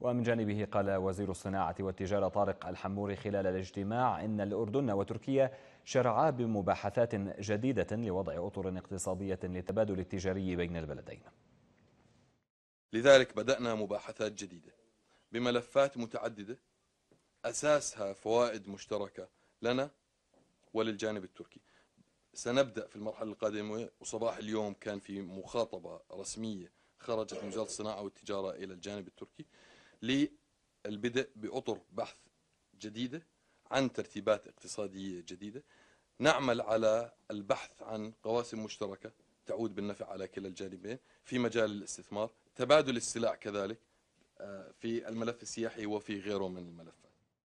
ومن جانبه قال وزير الصناعة والتجارة طارق الحموري خلال الاجتماع إن الأردن وتركيا شرعا بمباحثات جديدة لوضع أطر اقتصادية للتبادل التجاري بين البلدين لذلك بدأنا مباحثات جديدة بملفات متعددة أساسها فوائد مشتركة لنا وللجانب التركي سنبدأ في المرحلة القادمة وصباح اليوم كان في مخاطبة رسمية خرجت من وزارة الصناعة والتجارة إلى الجانب التركي للبدء بأطر بحث جديدة عن ترتيبات اقتصادية جديدة نعمل على البحث عن قواسم مشتركة تعود بالنفع على كلا الجانبين في مجال الاستثمار تبادل السلع كذلك آه، في الملف السياحي وفي غيره من الملفات